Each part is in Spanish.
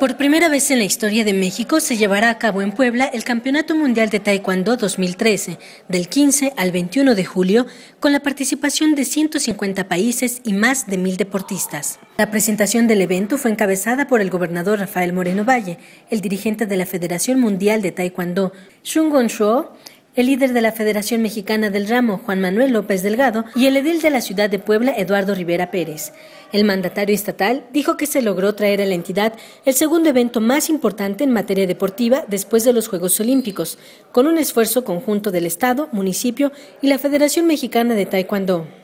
Por primera vez en la historia de México se llevará a cabo en Puebla el Campeonato Mundial de Taekwondo 2013, del 15 al 21 de julio, con la participación de 150 países y más de 1.000 deportistas. La presentación del evento fue encabezada por el gobernador Rafael Moreno Valle, el dirigente de la Federación Mundial de Taekwondo, Shungon Shuo, el líder de la Federación Mexicana del Ramo, Juan Manuel López Delgado, y el edil de la ciudad de Puebla, Eduardo Rivera Pérez. El mandatario estatal dijo que se logró traer a la entidad el segundo evento más importante en materia deportiva después de los Juegos Olímpicos, con un esfuerzo conjunto del Estado, municipio y la Federación Mexicana de Taekwondo.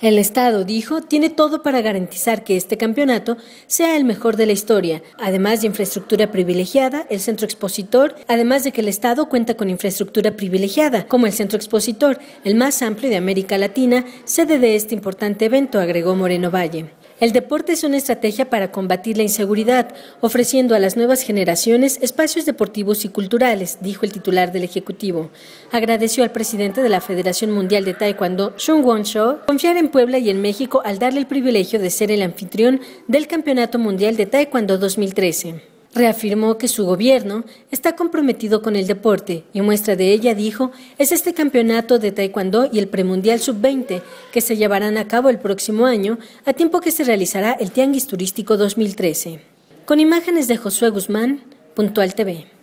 El Estado, dijo, tiene todo para garantizar que este campeonato sea el mejor de la historia, además de infraestructura privilegiada, el centro expositor, además de que el Estado cuenta con infraestructura privilegiada, como el centro expositor, el más amplio de América Latina, sede de este importante evento, agregó Moreno Valle. El deporte es una estrategia para combatir la inseguridad, ofreciendo a las nuevas generaciones espacios deportivos y culturales, dijo el titular del Ejecutivo. Agradeció al presidente de la Federación Mundial de Taekwondo, Chung won sho confiar en Puebla y en México al darle el privilegio de ser el anfitrión del Campeonato Mundial de Taekwondo 2013. Reafirmó que su gobierno está comprometido con el deporte y muestra de ella, dijo, es este campeonato de Taekwondo y el premundial sub-20 que se llevarán a cabo el próximo año, a tiempo que se realizará el Tianguis Turístico 2013. Con imágenes de Josué Guzmán, Puntual TV.